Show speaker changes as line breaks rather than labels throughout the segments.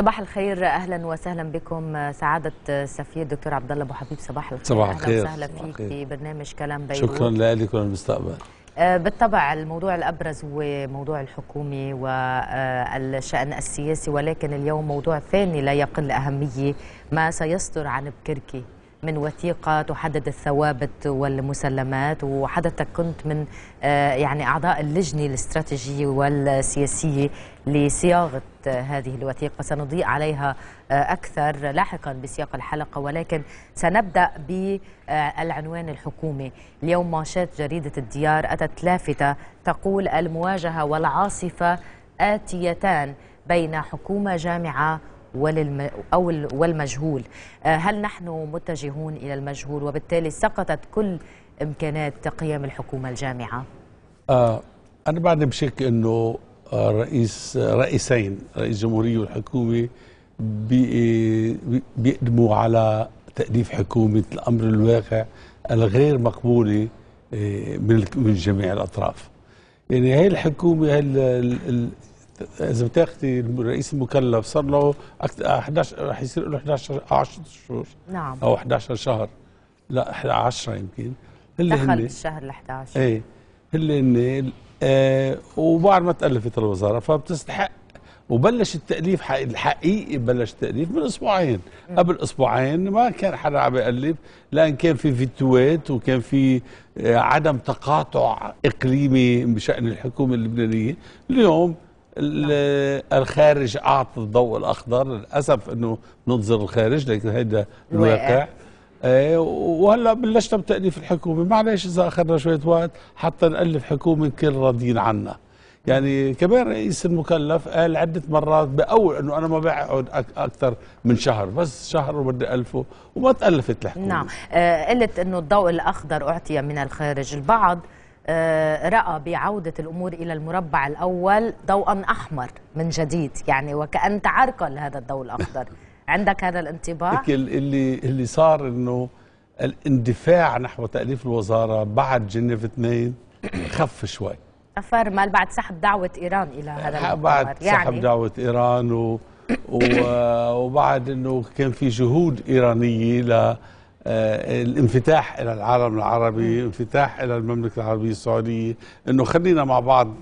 صباح الخير اهلا وسهلا بكم سعاده السفير الدكتور عبد الله ابو حبيب صباح الخير صباح الخير اهلا وسهلا فيك في برنامج كلام بيروت شكرا
لك وللمستقبل
آه، بالطبع الموضوع الأبرز هو موضوع الحكومه والشأن السياسي ولكن اليوم موضوع ثاني لا يقل أهمية ما سيصدر عن بكركي من وثيقة تحدد الثوابت والمسلمات وحضرتك كنت من آه، يعني أعضاء اللجنة الاستراتيجية والسياسية لصياغة آه، هذه الوثيقة سنضيء عليها آه، أكثر لاحقا بسياق الحلقة ولكن سنبدأ بالعنوان الحكومي اليوم ماشات جريدة الديار أتت لافتة تقول المواجهة والعاصفة آتيتان بين حكومة جامعة وللم أو والمجهول آه، هل نحن متجهون إلى المجهول وبالتالي سقطت كل إمكانات قيام الحكومة الجامعة
آه أنا بعد بشك أنه آه، رئيس رئيسين رئيس جمهورية والحكومة بيقدموا على تأليف حكومة الأمر الواقع الغير مقبولة آه، من جميع الأطراف يعني هاي الحكومة هاي اذا بتاخذي الرئيس المكلف صار له 11 رح يصير له 11 10 شهور نعم او 11 شهر لا 10 يمكن اللي دخل هني. الشهر
ال 11 ايه
هل هن آه وبعد ما تالفت الوزاره فبتستحق وبلش التاليف الحقيقي بلش التاليف من اسبوعين م. قبل اسبوعين ما كان حدا عم يالف لان كان في فيتوات وكان في آه، عدم تقاطع اقليمي بشان الحكومه اللبنانيه اليوم نعم. الخارج اعطى الضوء الاخضر للاسف انه ننظر الخارج لكن هيدا الواقع إيه، وهلا بلشنا بتاليف الحكومه معلش اذا اخذنا شويه وقت حتى نالف حكومه كل راضيين عنا يعني كمان رئيس المكلف قال عدة مرات بأول أنه أنا ما بقعد أكثر من شهر بس شهر وبدي ألفه وما تألفت الحكومة نعم
آه، قلت أنه الضوء الأخضر أعطي من الخارج البعض آه، راى بعوده الامور الى المربع الاول ضوءا احمر من جديد يعني وكان تعرقل لهذا الضوء الاخضر عندك هذا الانطباع
اللي اللي صار انه الاندفاع نحو تاليف الوزاره بعد جنيف 2 خف شوي
فرمل بعد سحب دعوه ايران الى هذا المؤتمر بعد يعني سحب
دعوه ايران و وبعد انه كان في جهود ايرانيه آه، الانفتاح الى العالم العربي انفتاح الى المملكه العربيه السعوديه انه خلينا مع بعض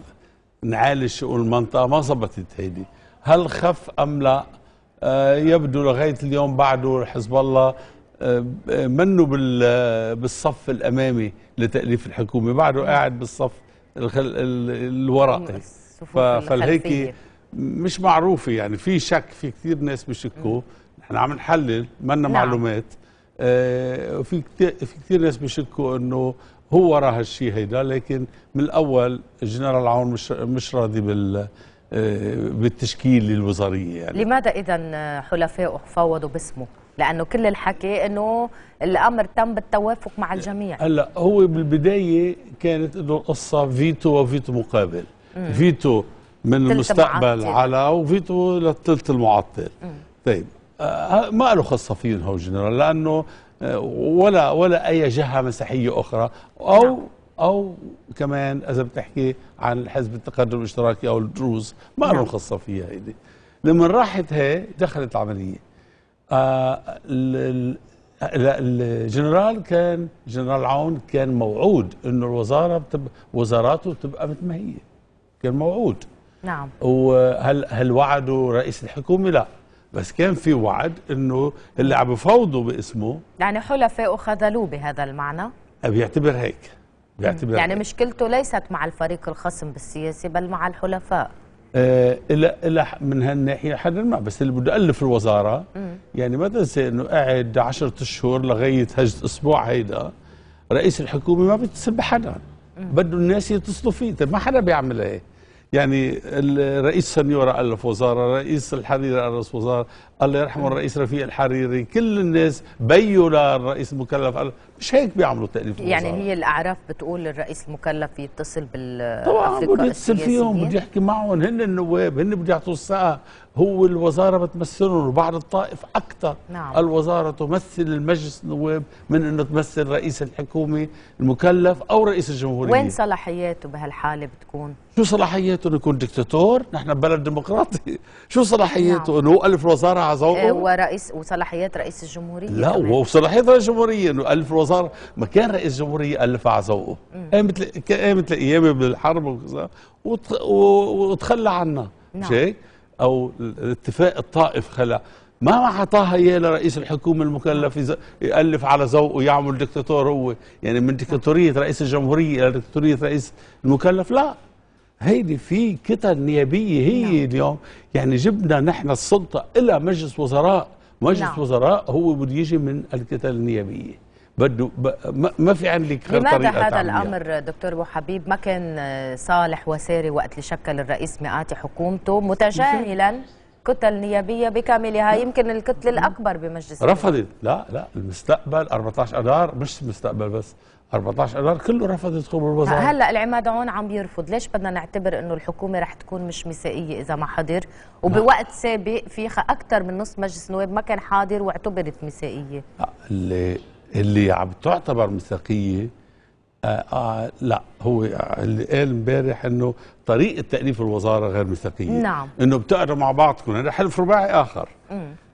نعالج شؤون المنطقه ما ظبطت هيدي هل خف ام لا آه، يبدو لغايه اليوم بعده حزب الله آه، منه بالصف الامامي لتاليف الحكومه بعده قاعد بالصف الورقي فالهيك مش معروفه يعني في شك في كثير ناس بيشكوا نحن عم نحلل منا نعم. معلومات آه، في كثير في كثير ناس بيشكوا انه هو ورا هالشيء هيدا لكن من الاول الجنرال عون مش مش راضي بال آه، بالتشكيل للوزاريه يعني
لماذا اذا حلفائه فوضوا باسمه؟ لانه كل الحكي انه الامر تم بالتوافق مع الجميع
هلا هو بالبدايه كانت انه القصه فيتو وفيتو مقابل مم. فيتو من المستقبل على وفيتو للثلث المعطل مم. طيب آه، ما له خصة فيهم هو الجنرال لانه آه، ولا ولا اي جهه مسيحيه اخرى او نعم. او كمان اذا بتحكي عن الحزب التقدم الاشتراكي او الدروز ما نعم. له خصه فيها هيدي لما راحت هي دخلت العمليه آه الجنرال كان جنرال عون كان موعود انه الوزاره بتبقى وزاراته بتبقى مثل ما هي كان موعود نعم وهل هل وعدوا رئيس الحكومه لا بس كان في وعد انه اللي عم بفوضوا باسمه
يعني حلفائه خذلوه بهذا المعنى
أه، بيعتبر هيك بيعتبر يعني هيك.
مشكلته ليست مع الفريق الخصم بالسياسه بل مع الحلفاء
آه الى من هالناحيه حدا ما بس اللي بده الف الوزاره مم. يعني ما تنسى انه قاعد 10 اشهر لغايه هجه اسبوع هيدا رئيس الحكومه ما بيتصل بحدا بده الناس يتصلوا فيه طيب ما حدا بيعمل هيك يعني الرئيس سنيورة ألف وزارة رئيس الحريري ألف وزارة الله يرحمه نعم. الرئيس رفيق الحريري كل الناس بيوا للرئيس المكلف مش هيك بيعملوا تاليف يعني هي
الاعراف بتقول الرئيس المكلف يتصل بال طبعا بده يتصل فيهم بده
يحكي معهم هن النواب هن بده يعطوا الثقة هو الوزاره بتمثلهم وبعض الطائف اكثر نعم. الوزاره تمثل المجلس النواب من انه تمثل رئيس الحكومه المكلف او رئيس الجمهوريه وين
صلاحياته بهالحاله بتكون؟
شو صلاحياته انه يكون دكتاتور؟ نحن بلد ديمقراطي، شو صلاحياته نعم. انه ألف وزارة على ذوقه؟
ورئيس وصلاحيات رئيس الجمهوريه لا
وصلاحيات رئيس الجمهوريه انه ألف وزارة ما كان رئيس الجمهوريه على ذوقه قامت قامت الايام بالحرب وكذا وتخلى عنها مش نعم. هيك؟ او الاتفاق الطائف خلى ما اعطاها اياه لرئيس الحكومه المكلف نعم. يالف على ذوقه يعمل دكتاتور هو يعني من نعم. دكتاتوريه رئيس الجمهوريه الى دكتاتوريه رئيس المكلف لا هيدي في كتل نيابيه هي نعم. اليوم يعني جبنا نحن السلطه الى مجلس وزراء مجلس نعم. وزراء هو بده يجي من الكتل النيابيه بده ما في عندك غير لماذا هذا الامر
دكتور ابو حبيب ما كان صالح وساري وقت اللي شكل الرئيس مئات حكومته متجاهلا كتل نيابيه بكاملها يمكن الكتله الاكبر بمجلس رفضت
لا لا المستقبل 14 اذار مش مستقبل بس 14 اذار كله رفض يدخل بالوزاره هلا
العماد عون عم يرفض ليش بدنا نعتبر انه الحكومه رح تكون مش مسائيه اذا ما حضر وبوقت سابق في اكثر من نص مجلس النواب ما كان حاضر واعتبرت مسائيه
اللي اللي عم تعتبر ميثاقيه آه آه لا هو اللي قال امبارح انه طريقه تاليف الوزاره غير ميثاقيه نعم انه بتقعدوا مع بعضكم هذا يعني حلف رباعي اخر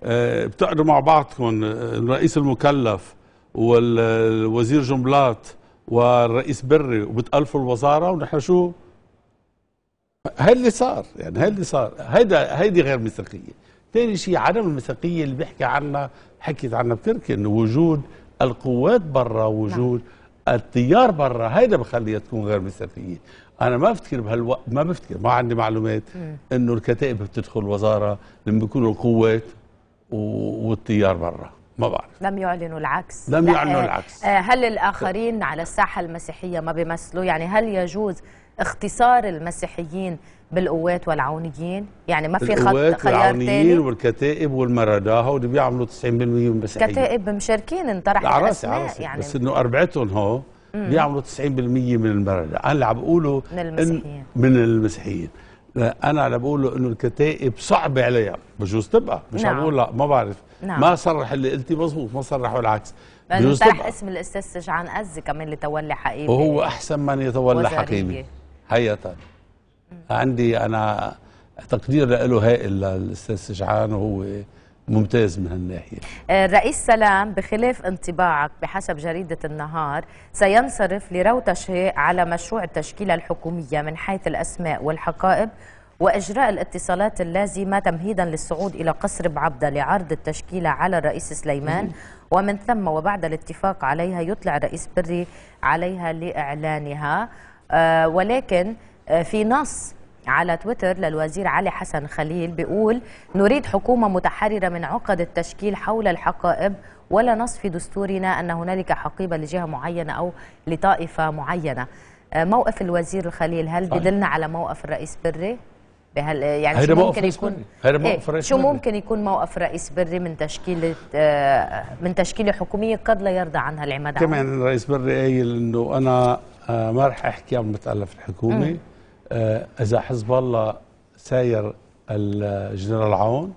آه بتقعدوا مع بعضكم الرئيس المكلف والوزير جملات والرئيس بري وبتالفوا الوزاره ونحن شو هاي اللي صار يعني هاي اللي صار هيدا هيدي غير ميثاقيه ثاني شيء عدم الميثاقيه اللي بيحكي عنها حكيت عنها بتركي انه وجود القوات برا نعم. وجود نعم. التيار برا هيدا بخليها تكون غير مثاليه انا ما بفتكر بهالوقت ما بفتكر ما عندي معلومات انه الكتائب بتدخل الوزاره لما بيكونوا القوات والتيار برا ما بعرف
لم يعلنوا العكس لم يعلنوا آه، العكس آه، هل الاخرين على الساحه المسيحيه ما بيمثلوا يعني هل يجوز اختصار المسيحيين بالقوات والعونيين يعني ما في خط خيار والعونيين
والكتائب والمرداها واللي بيعملوا 90% من المسيحيين كتائب
مشاركين انطرح عرسي عرسي يعني بس
انه اربعتهم هو بيعملوا 90% من المردة انا اللي عم بقوله من المسيحيين من المسيحيين انا اللي بقوله انه الكتائب صعبه عليها بجوز تبقى مش نعم. عم بقول لا ما بعرف نعم. ما صرح اللي قلتي مظبوط ما صرحوا العكس
بجوز تبقى اسم الاستاذ سجعان ازي كمان اللي تولى حقيبه وهو احسن
من يتولى حقيبه هيا طيب عندي انا تقدير له هائل للاستاذ شجعان وهو ممتاز من هالناحيه
الرئيس آه، سلام بخلاف انطباعك بحسب جريده النهار سينصرف لروتشه على مشروع التشكيله الحكوميه من حيث الاسماء والحقائب واجراء الاتصالات اللازمه تمهيدا للصعود الى قصر بعبده لعرض التشكيله على الرئيس سليمان ومن ثم وبعد الاتفاق عليها يطلع الرئيس بري عليها لاعلانها آه، ولكن آه، في نص على تويتر للوزير علي حسن خليل بيقول نريد حكومة متحررة من عقد التشكيل حول الحقائب ولا نص في دستورنا أن هنالك حقيبة لجهة معينة أو لطائفة معينة آه، موقف الوزير الخليل هل بدلنا على موقف الرئيس بري؟ بهال يعني شو ممكن يكون إيه شو ممكن يكون موقف رئيس بري من تشكيله آه من تشكيله حكوميه قد لا يرضى عنها العماد كمان
رئيس بري قايل انه انا آه، ما راح احكي عن متالف الحكومه آه، اذا حزب الله ساير الجنرال عون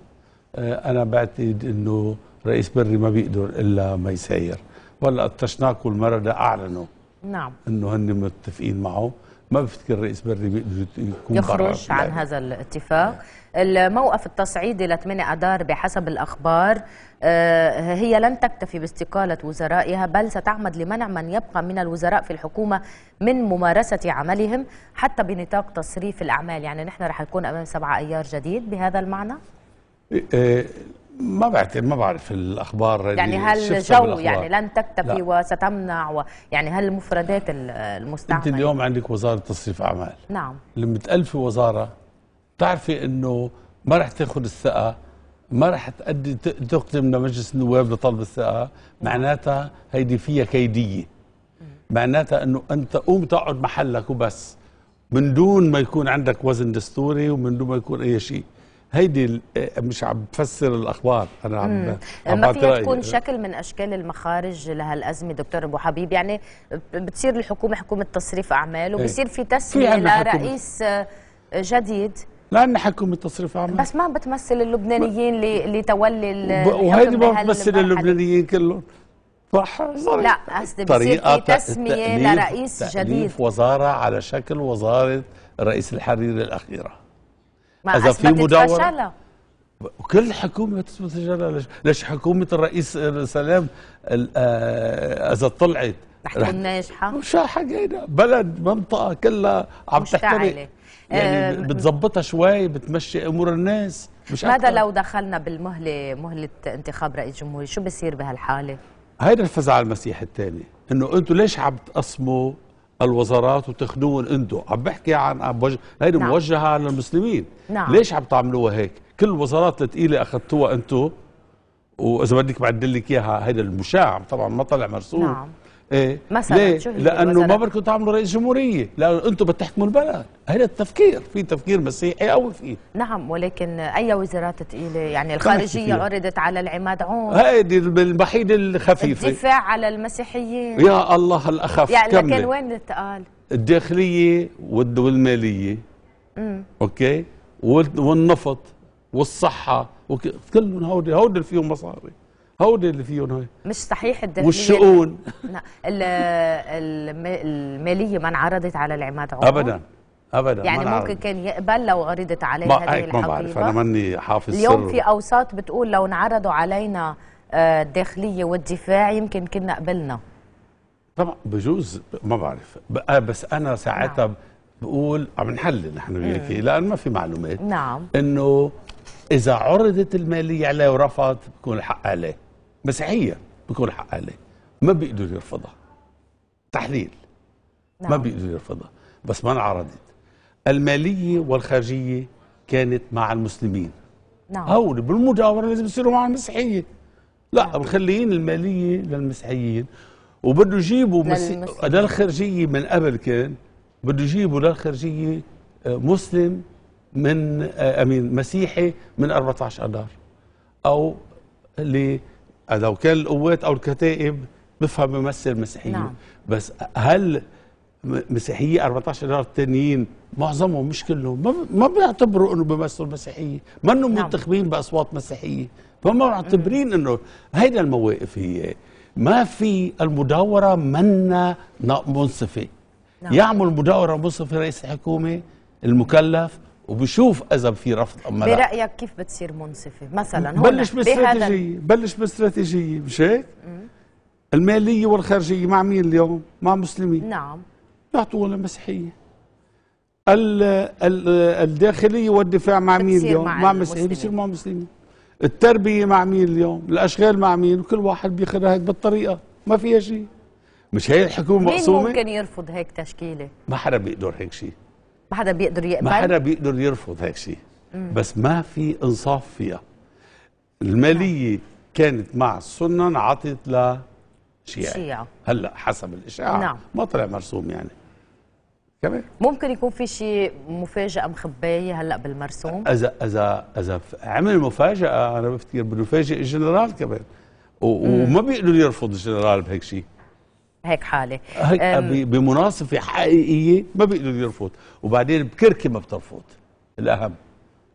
آه، انا بعتقد انه رئيس بري ما بيقدر الا ما يساير ولا المره والمرده اعلنوا نعم انه هن متفقين معه ما بفتكر الرئيس بري بيقدر يكون يخرج عن
هذا الاتفاق الموقف التصعيدي ل 8 اذار بحسب الاخبار آه، هي لن تكتفي باستقاله وزرائها بل ستعمد لمنع من يبقى من الوزراء في الحكومه من ممارسه عملهم حتى بنطاق تصريف الاعمال يعني نحن رح نكون امام 7 ايار جديد بهذا المعنى
إيه، ما بعتقد ما بعرف الاخبار يعني هل جو يعني لن
تكتفي وستمنع و يعني هل المفردات المستعمله انت
اليوم عندك وزاره تصريف اعمال نعم لما تالفي وزاره بتعرفي انه ما رح تاخذ الثقه ما رح تأدي تقدم لمجلس النواب لطلب الثقه معناتها هيدي فيها كيديه معناتها انه انت قوم تقعد محلك وبس من دون ما يكون عندك وزن دستوري ومن دون ما يكون اي شيء هيدي مش عم بفسر الاخبار انا عم عم ما فيها تكون شكل
من اشكال المخارج لهالازمه دكتور ابو حبيب يعني بتصير الحكومه حكومه تصريف اعمال إيه. وبصير في تسميه لرئيس جديد
لان حكومه تصريف اعمال بس
ما بتمثل اللبنانيين اللي اللي تولي وهيدي ما بتمثل
اللبنانيين كلهم صح لا
قصدي بصير في تسميه لرئيس جديد
وزاره على شكل وزاره رئيس الحريري الاخيره
ما اذا في مداوره
كل حكومة تثبت فشلها ليش حكومة الرئيس سلام آه، إذا طلعت رح تكون
ناجحة مش حقينا
بلد منطقة كلها عم تحترق يعني آه، بتظبطها شوي بتمشي امور الناس مش ماذا أكثر. لو
دخلنا بالمهله مهله انتخاب رئيس جمهوري شو بصير بهالحاله
هيدا الفزعه المسيح الثاني انه انتم ليش عم تقسموا الوزارات وتخدمون انتم عم بحكي عن عم بوجه هيدي نعم. موجهه للمسلمين نعم. ليش عم تعملوها هيك كل الوزارات الثقيله اخذتوها انتم واذا بدك بعدل لك اياها هيدا المشاع طبعا ما طلع مرسوم نعم. ايه مثلا ليه؟ لانه ما بدكم تعملوا رئيس جمهوريه لانه انتم بتحكموا البلد هذا التفكير في تفكير مسيحي قوي فيه إيه.
نعم ولكن اي وزارات ثقيله يعني الخارجيه عرضت على العماد عون
هيدي الوحيده الخفيفه الدفاع
على المسيحيين يا
الله الاخف يعني كمل. لكن
وين تقال
الداخليه والماليه امم اوكي والنفط والصحه وكلهم هودي هودي فيهم مصاري هون اللي فيهم هاي
مش صحيح الداخليه والشؤون لا الماليه ما انعرضت على العماد عمر ابدا
ابدا يعني ممكن عارف. كان
يقبل لو عرضت عليه هذه الحقيبه ما بعرف انا ماني
حافظ اليوم في
اوساط بتقول لو انعرضوا علينا آه، الداخليه والدفاع يمكن كنا قبلنا
طبعا بجوز ما بعرف آه، بس انا ساعتها نعم. بقول عم نحلل نحن وياك لان ما في معلومات نعم انه اذا عرضت الماليه عليه ورفض بكون الحق عليه مسيحيه بكل حق عليه ما بيقدروا يرفضها تحليل نعم. ما بيقدروا يرفضها بس ما انعرضت الماليه والخارجيه كانت مع المسلمين نعم هول بالمجاوره لازم يصيروا مع المسيحيه لا نعم. مخليين الماليه للمسيحيين وبده يجيبوا للخارجيه من قبل كان بده يجيبوا للخارجيه آه، مسلم من امين آه، مسيحي من 14 اذار او اللي لو كان القوات او الكتائب بفهم بيمثل مسيحيين نعم. بس هل مسيحيي 14 دولار التانيين معظمهم مش كلهم ما بيعتبروا انه بيمثلوا مسيحيه ما انهم نعم. منتخبين باصوات مسيحيه فهم معتبرين انه هيدا المواقف هي ما في المداوره منا منصفه نعم. يعمل مداوره منصفه رئيس الحكومه المكلف وبشوف اذا في رفض ام لا
برايك كيف بتصير منصفه مثلا هون بلش باستراتيجيه
بلش باستراتيجيه مش هيك الماليه والخارجيه مع مين اليوم مع مسلمين نعم يعطونا مسيحيه ال ال الداخليه والدفاع مع مين اليوم مع, مع مسيحيين بصير مع مسلمين التربيه مع مين اليوم الاشغال مع مين وكل واحد بياخذها هيك بالطريقه ما فيها شيء مش هي الحكومه مقسومه مين
ممكن يرفض هيك تشكيله
ما حدا بيقدر هيك شيء
ما حدا بيقدر يقبل ما حدا
بيقدر يرفض هيك شيء بس ما في انصاف فيها الماليه كانت مع السنه انعطت شيعه هلا حسب الاشاعه نعم. ما طلع مرسوم يعني كمان
ممكن يكون في شيء مفاجاه مخبايه هلا بالمرسوم
اذا اذا اذا عمل مفاجاه انا بفتكر بده يفاجئ الجنرال كمان وما بيقدر يرفض الجنرال بهيك شيء هيك حاله بمناصفه حقيقيه ما بيقدر يرفض وبعدين بكركي ما بترفض الاهم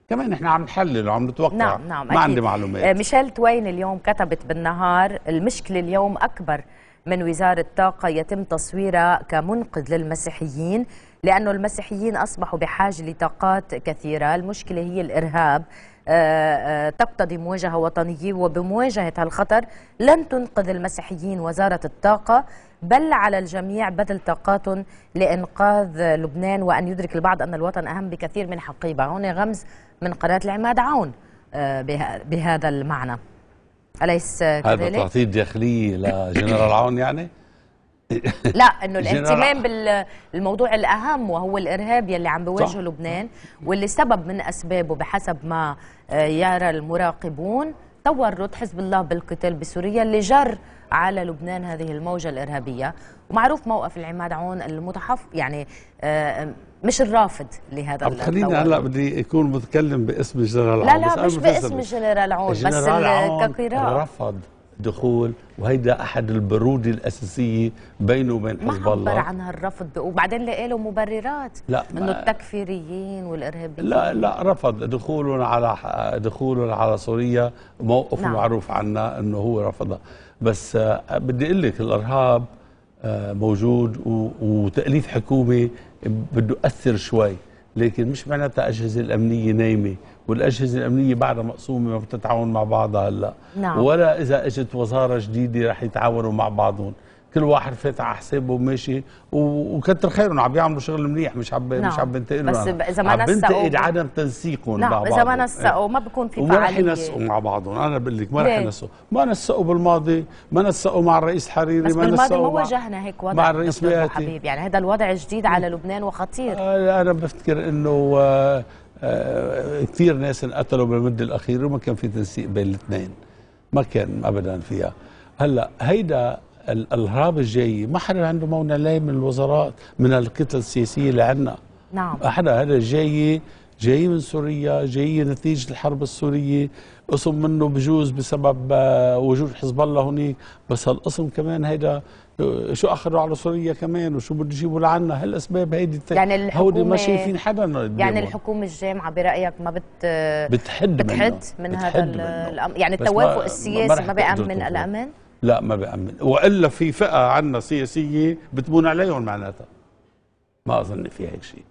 كمان احنا عم نحلل وعم نتوقع نعم نعم ما أكيد. عندي معلومات أه،
ميشيل توين اليوم كتبت بالنهار المشكله اليوم اكبر من وزاره الطاقه يتم تصويرها كمنقذ للمسيحيين لانه المسيحيين اصبحوا بحاجه لطاقات كثيره المشكله هي الارهاب أه، أه، تقتضي مواجهه وطنيه وبمواجهه هالخطر لن تنقذ المسيحيين وزاره الطاقه بل على الجميع بذل طاقات لإنقاذ لبنان وأن يدرك البعض أن الوطن أهم بكثير من حقيبة هنا غمز من قناة العماد عون آه، بهذا المعنى أليس كذلك؟ هذا تعطيل
داخلي لجنرال عون يعني؟
لا انه الاهتمام بالموضوع الاهم وهو الارهاب يلي عم بيواجهه لبنان واللي سبب من اسبابه بحسب ما آه، يرى المراقبون تورط حزب الله بالقتال بسوريا اللي جر على لبنان هذه الموجة الإرهابية ومعروف موقف العماد عون المتحف يعني آه، آه، مش الرافض لهذا طب خليني هلا
بدي يكون متكلم باسم الجنرال عون لا لا مش باسم الجنرال عون بس كقراءة رفض دخول وهيدا احد البروده الاساسيه بينه وبين حزب الله ما عبر عن
هالرفض وبعدين لقى له مبررات لا انه التكفيريين والارهابيين لا لا
رفض دخولهم على دخولهم على سوريا موقف نعم. معروف عنا انه هو رفضها بس آه، بدي اقول لك الارهاب آه، موجود وتاليف حكومه بده اثر شوي لكن مش معناتها اجهزه الامنيه نايمه والاجهزه الامنيه بعدها مقسومه ما بتتعاون مع بعضها هلا نعم. ولا اذا اجت وزاره جديده رح يتعاونوا مع بعضهم كل واحد فات على حسابه وماشي وكتر خيرهم عم بيعملوا شغل منيح مش عم نعم. مش عم بنتقلهم بس اذا ما نسقوا عم عدم تنسيقهم نعم مع بعضهم اذا ما نسقوا ما
بكون في فعاليه وما رح ينسقوا
مع بعضهم انا بقول لك ما رح ينسقوا ما نسقوا بالماضي ما نسقوا مع الرئيس حريري بس ما بالماضي ما واجهنا
هيك وضع مع الرئيس حبيب يعني هذا الوضع جديد على لبنان وخطير
انا بفتكر انه آه، آه، كثير ناس انقتلوا بالمدة الأخيرة وما كان في تنسيق بين الاثنين ما كان أبدا فيها هلا هيدا الهراب الجاي ما حدا عنده مونة لاي من الوزارات من الكتل السياسية اللي عندنا نعم حدا هذا جاي جاي من سوريا جاي نتيجة الحرب السورية قسم منه بجوز بسبب آه، وجود حزب الله هناك بس هالقسم كمان هيدا شو اخر على سوريا كمان وشو بده يجيبوا لعنا هالاسباب هيدي التك... يعني الحكومه ما شايفين حدا يعني الحكومه
الجامعه برايك ما بت بتحد بتحد من, من هذا الأم... يعني التوافق ما السياسي ما, ما بيامن الامن
لا ما بامن والا في فئه عنا سياسيه بتبون عليهم معناتها ما اظن في هيك شيء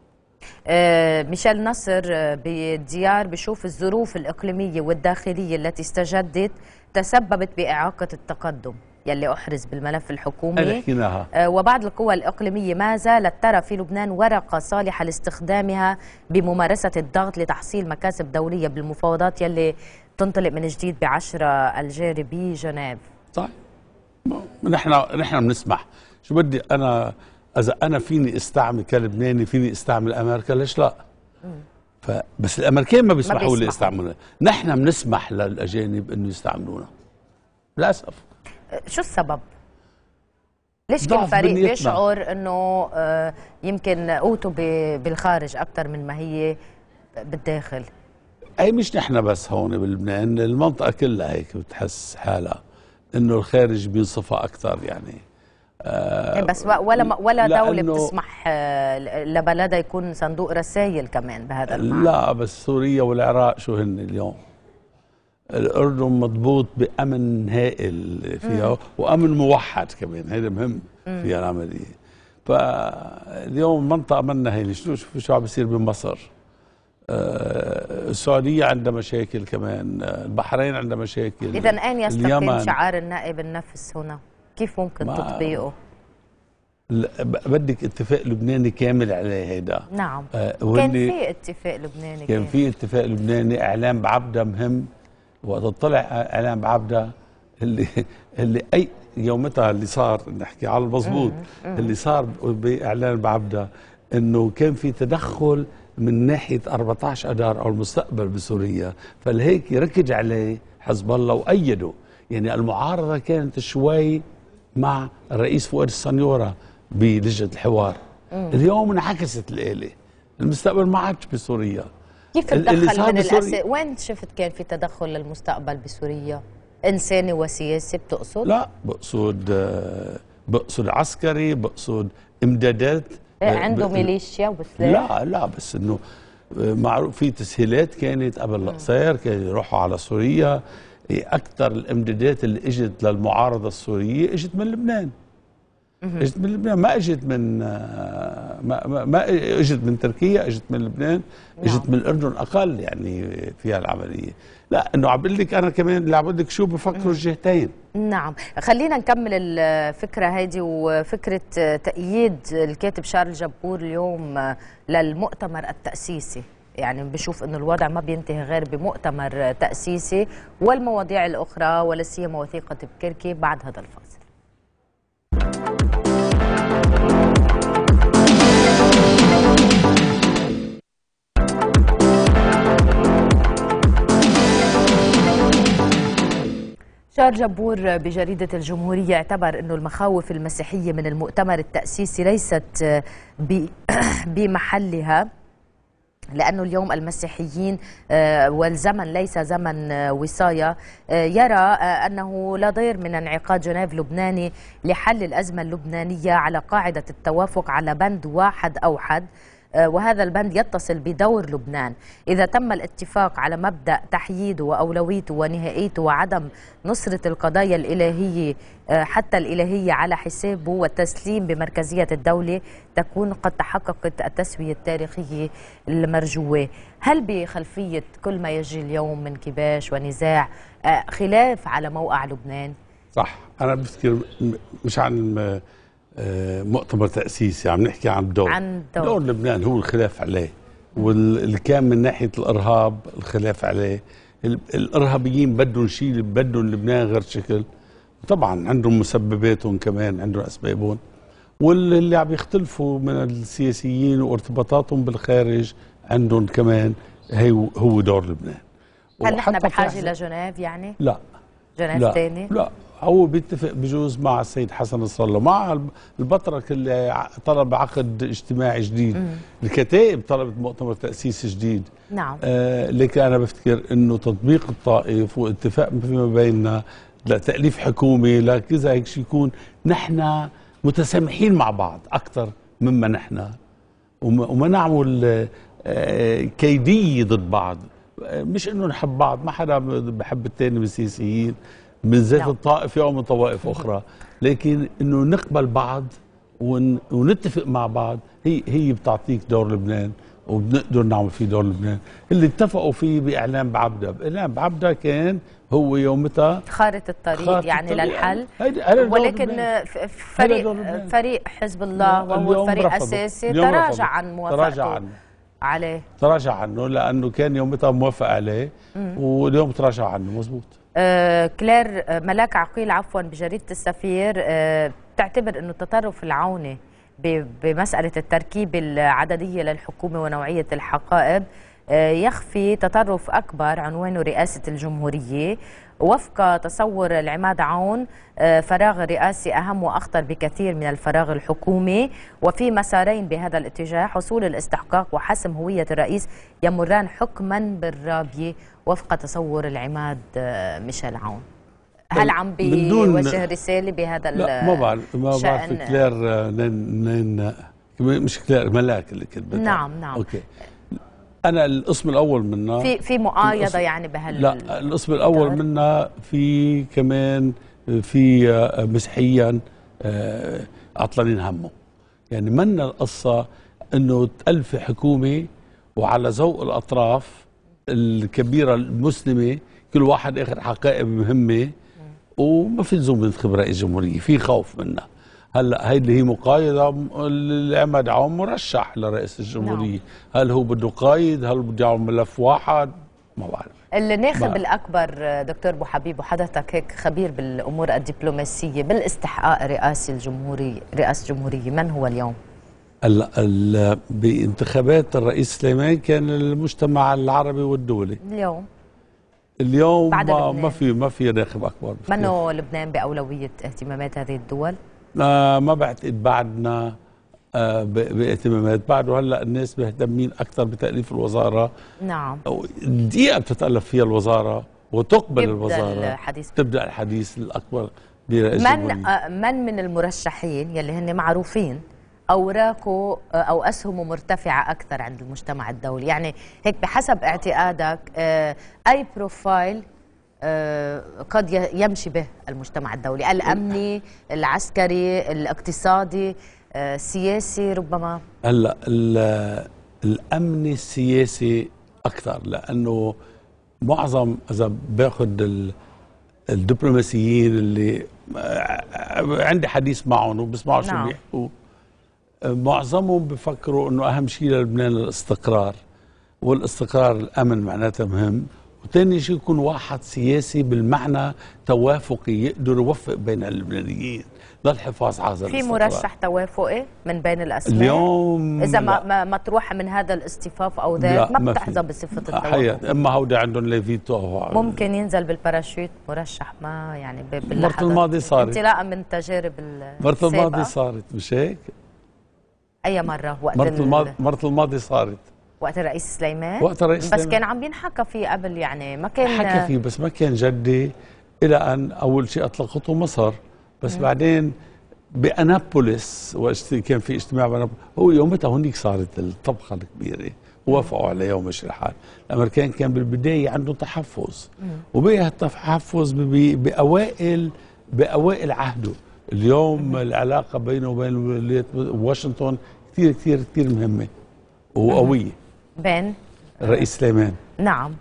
آه ميشيل نصر آه، بالديار بشوف الظروف الاقليميه والداخليه التي استجدت تسببت باعاقه التقدم يلي أحرز بالملف الحكومي آه، وبعض القوى الإقليمية ما زالت ترى في لبنان ورقة صالحة لاستخدامها بممارسة الضغط لتحصيل مكاسب دولية بالمفاوضات يلي تنطلق من جديد بعشرة الجاري بجنيف طيب
نحن نحن بنسمح شو بدي أنا إذا أنا فيني استعمل كلبناني فيني استعمل أمريكا ليش لا؟ ف... بس الامريكان ما بيسمحوا لي يستعملونا نحن بنسمح للاجانب انه يستعملونا للاسف
شو السبب؟ ليش كل فريق بيشعر انه آه، يمكن قوته بالخارج اكثر من ما هي بالداخل؟
اي مش نحن بس هون بلبنان المنطقه كلها هيك بتحس حالها انه الخارج بينصفها اكثر يعني آه إيه، بس
ولا ولا دولة بتسمح آه، لبلدها يكون صندوق رسائل كمان بهذا المعنى لا
بس سوريا والعراق شو هن اليوم الاردن مضبوط بامن هائل فيها مم. وامن موحد كمان هذا مهم في العمليه فاليوم منطقه منا هي شو شو عم بيصير بمصر آه السعوديه عندها مشاكل كمان البحرين عندها مشاكل اذا اين يستقيم شعار
النائب النفس هنا كيف ممكن تطبيقه
بدك اتفاق لبناني كامل عليه هيدا نعم آه كان في
اتفاق لبناني كان
في اتفاق لبناني اعلام بعبده مهم وقت طلع اعلام عبده اللي اللي اي يومتها اللي صار نحكي على المضبوط اللي صار باعلان بعبده انه كان في تدخل من ناحيه 14 اذار او المستقبل بسوريا فلهيك ركج عليه حزب الله وايده يعني المعارضه كانت شوي مع الرئيس فؤاد السنيوره بلجنه الحوار اليوم انعكست الاله المستقبل ما عادش بسوريا
كيف تدخل من الأساس وين شفت كان في تدخل للمستقبل بسوريا إنساني وسياسي بتقصد؟ لا
بقصد بقصد عسكري بقصد إمدادات إيه، عنده ميليشيا
وسلاح لا
لا بس إنه معروف في تسهيلات كانت قبل القصير كانوا يروحوا على سوريا إيه، اكثر الامدادات اللي اجت للمعارضه السوريه اجت من لبنان اجت من لبنان ما اجت من ما, ما اجت من تركيا اجت من لبنان نعم. اجت من الاردن اقل يعني فيها العمليه لا انه عم بقول لك انا كمان اللي عم بقول لك شو بفكروا الجهتين
نعم خلينا نكمل الفكره هذه وفكره تأييد الكاتب شارل جبور اليوم للمؤتمر التأسيسي يعني بشوف انه الوضع ما بينتهي غير بمؤتمر تأسيسي والمواضيع الاخرى ولا سيما وثيقه بكركي بعد هذا الفاصل شار جبور بجريدة الجمهورية اعتبر أن المخاوف المسيحية من المؤتمر التأسيسي ليست بمحلها لأنه اليوم المسيحيين آه، والزمن ليس زمن آه، وصاية آه، يرى أنه لا ضير من انعقاد جنيف لبناني لحل الأزمة اللبنانية على قاعدة التوافق على بند واحد أوحد آه، وهذا البند يتصل بدور لبنان إذا تم الاتفاق على مبدأ تحييده وأولويته ونهائيته وعدم نصرة القضايا الإلهية آه، حتى الإلهية على حسابه والتسليم بمركزية الدولة تكون قد تحققت التسوية التاريخية المرجوة هل بخلفية كل ما يجري اليوم من كباش ونزاع آه، خلاف على موقع لبنان؟
صح أنا بفكر مش عن آه، مؤتمر تاسيسي يعني عم نحكي عن دور عن دور, دور لبنان هو الخلاف عليه واللي كان من ناحيه الارهاب الخلاف عليه الارهابيين بدهم شيء بدهم لبنان غير شكل طبعا عندهم مسبباتهم كمان عندهم اسبابهم واللي عم يختلفوا من السياسيين وارتباطاتهم بالخارج عندهم كمان هي هو دور لبنان
هل نحن بحاجه لجنيف يعني؟ لا جنيف ثاني؟ لا
هو بيتفق بجوز مع السيد حسن نصر الله مع البطرك اللي طلب عقد اجتماعي جديد مم. الكتائب طلبت مؤتمر تاسيس جديد نعم آه لكن انا بفتكر انه تطبيق الطائف واتفاق فيما بيننا لتاليف حكومه لكذا هيك يكون نحن متسامحين مع بعض اكثر مما نحن وما نعمل آه، كيديه ضد بعض مش انه نحب بعض ما حدا بحب الثاني من السياسيين من ذات الطائفة أو من طوائف اخرى لكن انه نقبل بعض ونتفق مع بعض هي هي بتعطيك دور لبنان وبنقدر نعمل فيه دور لبنان اللي اتفقوا فيه باعلان بعبدة اعلان بعبدة كان هو يومتها
خارطه الطريق خارط يعني الطريق للحل ولكن فريق فريق حزب الله وهو فريق رفضه. اساسي تراجع عن موافقته تراجع عنه عليه
تراجع عنه لانه كان يومتها موافق عليه واليوم تراجع عنه مزبوط
آه، كلير آه، ملاك عقيل عفوا بجريده السفير آه، تعتبر انه التطرف العوني بمساله التركيبه العدديه للحكومه ونوعيه الحقائب يخفي تطرف اكبر عنوانه رئاسه الجمهوريه وفق تصور العماد عون آه، فراغ رئاسي أهم وأخطر بكثير من الفراغ الحكومي وفي مسارين بهذا الاتجاه حصول الاستحقاق وحسم هوية الرئيس يمران حكما بالرابية وفق تصور العماد آه، ميشيل عون هل عم بيوجه رسالة بهذا لا ما بعرف ما بعرف كلير
لين آه، لين مش كلير ملاك اللي كتبتها نعم نعم أوكي. انا القسم الاول منا في
في مؤايده يعني بهال
لا القسم الاول منا في كمان في آه، مسيحيا آه، عطلانين همه يعني منا القصه انه تألف حكومه وعلى ذوق الاطراف الكبيره المسلمه كل واحد اخذ حقائب مهمه وما في لزوم رئيس الجمهوريه في خوف منها هلا هي اللي هي مقايضه لعماد عون مرشح لرئيس الجمهوريه نعم. هل هو بده قايد هل بده يعمل ملف واحد ما بعرف
الناخب بقى. الاكبر دكتور ابو حبيب وحضرتك هيك خبير بالامور الدبلوماسيه بالاستحقاق رئاسي الجمهوريه رئاسه الجمهوريه من هو اليوم
ال ال بانتخابات الرئيس سليمان كان المجتمع العربي والدولي اليوم اليوم ما, ما في ما في ناخب اكبر منه
لبنان باولويه اهتمامات هذه الدول
ما بعتقد بعدنا آه، باهتمامات بعده هلا الناس مهتمين اكثر بتاليف الوزاره نعم الدقيقه بتتالف فيها الوزاره وتقبل تبدأ الوزاره الحديث تبدا الحديث الاكبر برئيس من الجمهورية. آه،
من من المرشحين يلي هن معروفين اوراقه آه، او اسهمه مرتفعه اكثر عند المجتمع الدولي يعني هيك بحسب اعتقادك اي بروفايل آه، قد يمشي به المجتمع الدولي الامني العسكري الاقتصادي السياسي آه، ربما
هلا الامن السياسي اكثر لانه معظم اذا باخذ الدبلوماسيين اللي آه، عندي حديث معهم وبسمعوا شو نعم. بيحكوا معظمهم بفكروا انه اهم شيء للبنان الاستقرار والاستقرار الامن معناتها مهم وتاني شيء يكون واحد سياسي بالمعنى توافقي يقدر يوفق بين اللبنانيين للحفاظ على هذا في مرشح
توافقي من بين الاسماء اليوم
اذا لا. ما
مطروحه من هذا الاصطفاف او ذاك ما بتحظى بصفه التوافق
اما هودي عندهم ليفيتو
ممكن ينزل بالباراشوت مرشح ما يعني باللحظه المرة الماضي صارت انطلاقا من تجارب مرة الماضي صارت مش هيك؟ اي مره وقت
مرة الماضي صارت
وقت الرئيس سليمان وقت الرئيس سليمان بس كان عم بينحكى فيه قبل يعني ما كان حكى فيه
بس ما كان جدي الى ان اول شيء اطلقته مصر بس مم. بعدين بانابوليس كان في اجتماع بانابوليس هو يومتها هنيك صارت الطبخه الكبيره وافقوا على يوم الحال الامريكان كان بالبدايه عنده تحفظ وبقي التحفظ باوائل باوائل عهده اليوم مم. العلاقه بينه وبين واشنطن كثير كثير كثير مهمه وقويه بين الرئيس سليمان نعم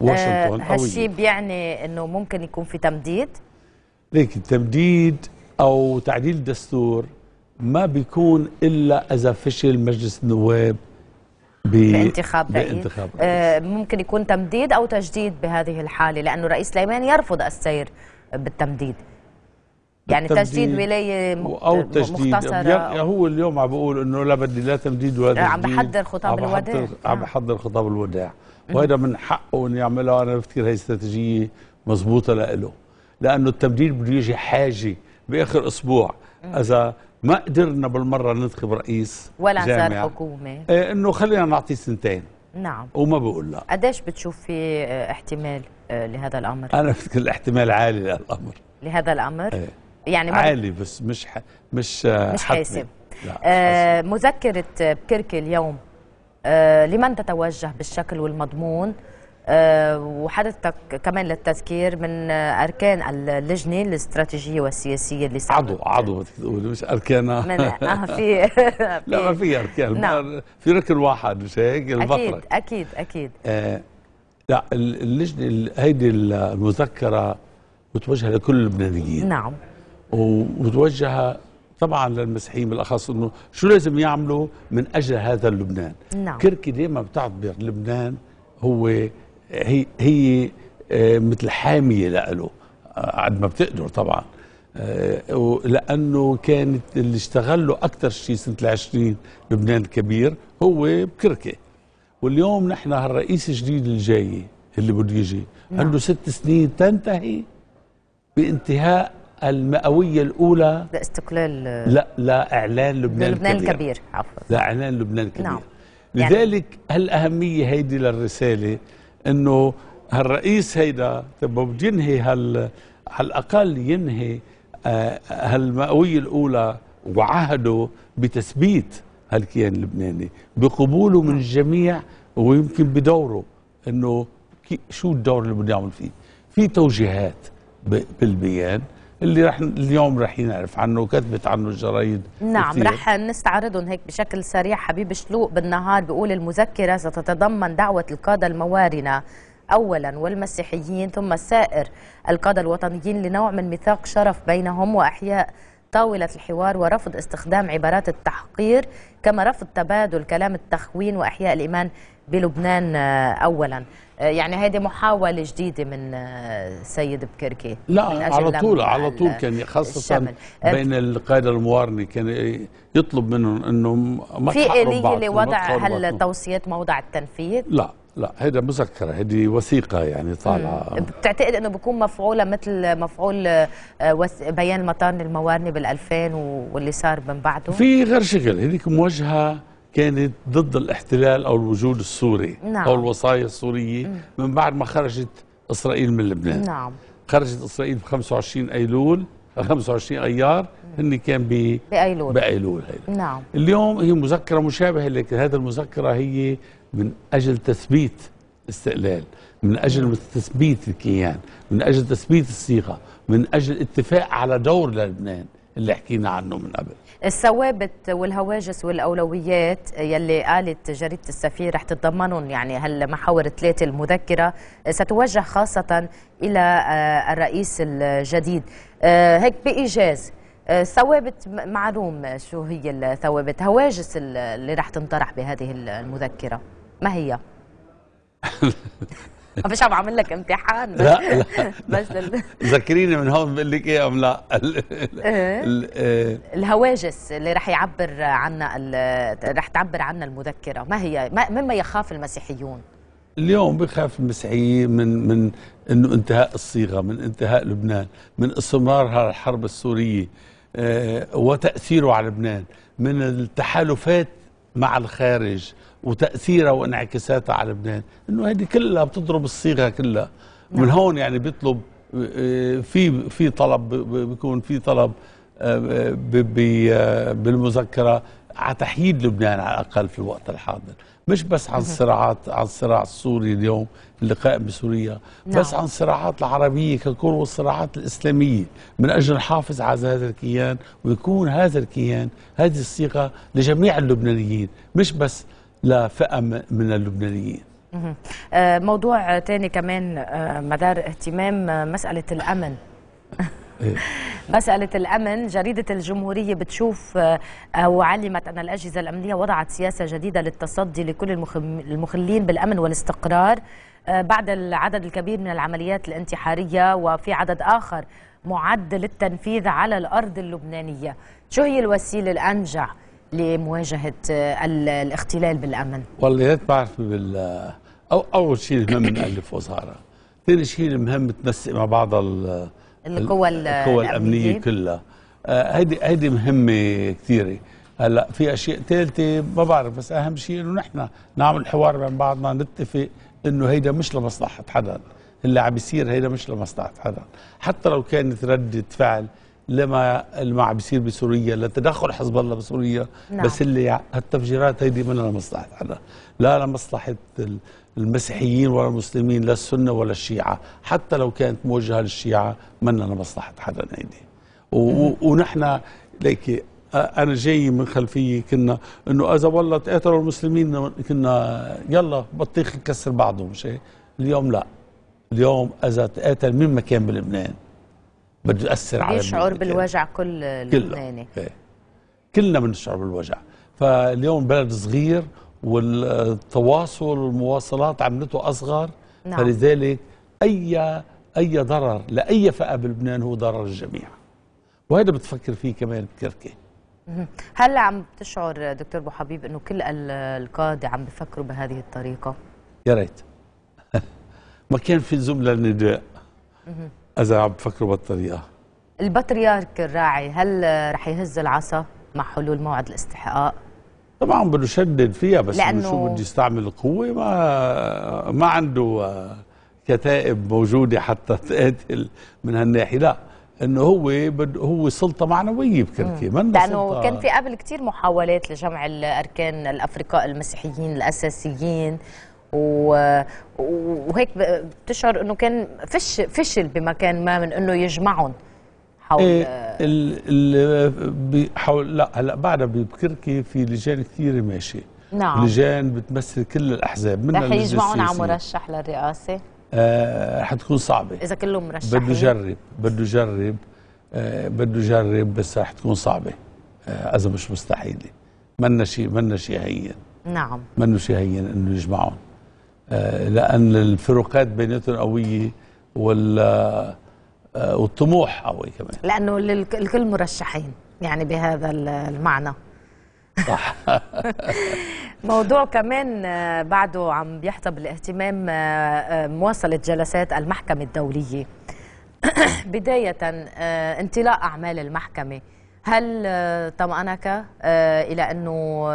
واشنطن آه هالشيء
بيعني انه ممكن يكون في تمديد
لكن تمديد او تعديل الدستور ما بيكون الا اذا فشل مجلس النواب بانتخاب رئيس بانتخاب رئيس. آه
ممكن يكون تمديد او تجديد بهذه الحاله لانه رئيس سليمان يرفض السير بالتمديد يعني تجديد ولايه او تجديد مختصره يعني
هو اليوم عم بقول انه لا بدي لا تمديد ولا تجديد عم نعم. بحضر خطاب الوداع عم بحضر خطاب الوداع وهذا من حقه انه يعملها انا بفتكر هي استراتيجيه مضبوطه لإله لانه التمديد بده يجي حاجه باخر اسبوع اذا ما قدرنا بالمره ننتخب رئيس ولا صار
حكومه
إيه انه خلينا نعطي سنتين نعم وما بقول لا
قديش بتشوف في احتمال آه، لهذا الامر؟ انا
بفتكر الاحتمال عالي لهذا الامر
لهذا الامر؟ ايه يعني عالي
بس مش ح... مش مش حاسب
آه مذكره آه، بكركي اليوم آه لمن تتوجه بالشكل والمضمون آه وحضرتك كمان للتذكير من آه، اركان اللجنه الاستراتيجيه والسياسيه اللي سعبت. عضو عضو مش اركانها اه في لا
ما في اركان نعم. في ركن واحد مش هيك البطرك
اكيد اكيد اكيد
آه لا اللجنه هيدي المذكره متوجهه لكل اللبنانيين نعم ومتوجهه طبعا للمسيحيين بالاخص انه شو لازم يعملوا من اجل هذا اللبنان نعم. كركي دائما بتعتبر لبنان هو هي هي آه، مثل حاميه لإله قد آه، ما بتقدر طبعا آه، لانه كانت اللي اشتغلوا اكثر شيء سنه العشرين لبنان الكبير هو بكركي واليوم نحن هالرئيس الجديد الجاي اللي بده يجي نعم. عنده ست سنين تنتهي بانتهاء المئوية الأولى
لاستقلال لا
لا إعلان لبنان, لبنان الكبير, عفوا لا إعلان لبنان الكبير نعم يعني لذلك يعني هالأهمية هيدي للرسالة إنه هالرئيس هيدا طب بده ينهي هال على الأقل ينهي آه، هالمئوية الأولى وعهده بتثبيت هالكيان اللبناني بقبوله من الجميع نعم. ويمكن بدوره انه شو الدور اللي بده يعمل فيه في توجيهات بالبيان اللي رح اليوم رح ينعرف عنه وكتبت عنه الجرايد نعم كتير. رح
نستعرضهم هيك بشكل سريع حبيب شلوق بالنهار بيقول المذكرة ستتضمن دعوة القادة الموارنة أولا والمسيحيين ثم سائر القادة الوطنيين لنوع من ميثاق شرف بينهم وأحياء طاولة الحوار ورفض استخدام عبارات التحقير كما رفض تبادل كلام التخوين وإحياء الإيمان بلبنان آه، أولا آه، يعني هذه محاولة جديدة من آه، سيد بكركي لا على طول على طول كان خاصة الشمل. آه، بين
القادة الموارنة كان يطلب منهم أنه ما في آلية لوضع هالتوصيات
موضع التنفيذ؟
لا لا هيدا مذكره هيدي وثيقه يعني طالعه
بتعتقد انه بكون مفعوله مثل مفعول بيان مطار الموارنه بال2000 واللي صار من بعده في
غير شغل هذيك موجهه كانت ضد الاحتلال أو الوجود السوري نعم. أو الوصايا السورية م. من بعد ما خرجت إسرائيل من لبنان نعم. خرجت إسرائيل ب 25 أيلول 25 أه، أيار هن كان ب بأيلول بأيلول هيدا. نعم اليوم هي مذكرة مشابهة لكن هذه المذكرة هي من أجل تثبيت الاستقلال من أجل تثبيت الكيان من أجل تثبيت الصيغة من أجل اتفاق على دور لبنان اللي حكينا عنه من قبل
الثوابت والهواجس والاولويات يلي قالت جريده السفير رح تتضمنهم يعني هالمحاور ثلاثه المذكره ستوجه خاصه الى آه، الرئيس الجديد آه، هيك بايجاز آه، ثوابت معلوم شو هي الثوابت هواجس اللي رح تنطرح بهذه المذكره ما هي ما فيش عم بعمل لك امتحان بس لا لا بس
ذكريني من هون بقول لك ايه ام لا إيه. إيه.
الهواجس اللي رح يعبر عنا رح تعبر عنا المذكره ما هي مما يخاف المسيحيون
اليوم بخاف المسيحيين من من انه انتهاء الصيغه من انتهاء لبنان من استمرارها الحرب السوريه آه، وتاثيره على لبنان من التحالفات مع الخارج وتاثيرها وانعكاساتها على لبنان انه هذه كلها بتضرب الصيغه كلها نعم. من هون يعني بيطلب في في طلب بيكون في طلب آه، آه، آه، بالمذكره على تحييد لبنان على الاقل في الوقت الحاضر مش بس عن صراعات عن الصراع السوري اليوم اللي قائم بسوريا نعم. بس عن الصراعات العربيه ككل والصراعات الاسلاميه من اجل نحافظ على هذا الكيان ويكون هذا الكيان هذه الصيغه لجميع اللبنانيين مش بس لفئه من اللبنانيين
آه، موضوع تاني كمان آه، مدار اهتمام آه، مساله الامن إيه. مسألة الأمن جريدة الجمهورية بتشوف آه، أو علمت أن الأجهزة الأمنية وضعت سياسة جديدة للتصدي لكل المخلين بالأمن والاستقرار آه، بعد العدد الكبير من العمليات الانتحارية وفي عدد آخر معد للتنفيذ على الأرض اللبنانية شو هي الوسيلة الأنجع لمواجهة آه، الاختلال بالأمن؟
والله بعرف بال أو أول شيء المهم نألف وزارة ثاني شيء المهم تنسق مع بعض ال القوى القوى الامنيه كلها آه، هيدي هيدي مهمه كثيره هلا في اشياء ثالثه ما بعرف بس اهم شيء انه نحن نعمل حوار بين بعضنا نتفق انه هيدا مش لمصلحه حدا اللي عم بيصير هيدا مش لمصلحه حدا حتى لو كانت رده فعل لما اللي عم بيصير بسوريا لتدخل حزب الله بسوريا نعم. بس اللي هالتفجيرات هيدي منها لمصلحه حدا لا لمصلحه المسيحيين ولا المسلمين لا السنة ولا الشيعة حتى لو كانت موجهة للشيعة مننا مصلحة حدا هيدي ونحن ليك انا جاي من خلفيه كنا انه اذا والله تقاتلوا المسلمين كنا يلا بطيخ نكسر بعضه مش هيك اليوم لا اليوم اذا تقاتل مين مكان بلبنان بده ياثر على يشعر
بالوجع كل لبناني إيه.
كلنا بنشعر بالوجع فاليوم بلد صغير والتواصل والمواصلات عملته أصغر نعم. فلذلك أي أي ضرر لأي فئة بلبنان هو ضرر الجميع وهذا بتفكر فيه كمان بكركي
هل عم تشعر دكتور ابو حبيب انه كل القاده عم بفكروا بهذه الطريقه؟
يا ريت ما كان في زمله للنداء اذا عم بفكروا بهالطريقه
البطريرك الراعي هل رح يهز العصا مع حلول موعد الاستحقاق؟
طبعا بده يشدد فيها بس لأنه شو بده يستعمل القوه ما ما عنده آه، كتائب موجوده حتى تقاتل من هالناحيه لا انه هو بد هو سلطه معنويه بكركي ما لانه كان في
قبل كثير محاولات لجمع الاركان الافرقاء المسيحيين الاساسيين و... وهيك بتشعر انه كان فش فشل بمكان ما من انه يجمعهم
حول إيه ال حول لا هلا بعدها ببكركي في لجان كثيره ماشيه نعم لجان بتمثل كل الاحزاب منها رح يجمعون على
مرشح للرئاسه
آه رح تكون صعبه اذا كلهم مرشحين بده يجرب بده يجرب آه بده يجرب بس رح تكون صعبه آه اذا مش مستحيله منا شيء منا شيء هين نعم منا شيء هين انه يجمعهم آه لان الفروقات بيناتهم قويه وال آه، والطموح قوي كمان
لانه الكل مرشحين يعني بهذا المعنى صح موضوع كمان آه، بعده عم بيحتب الاهتمام آه، مواصله جلسات المحكمه الدوليه بدايه انطلاق اعمال المحكمه هل طمأنك إلى أنه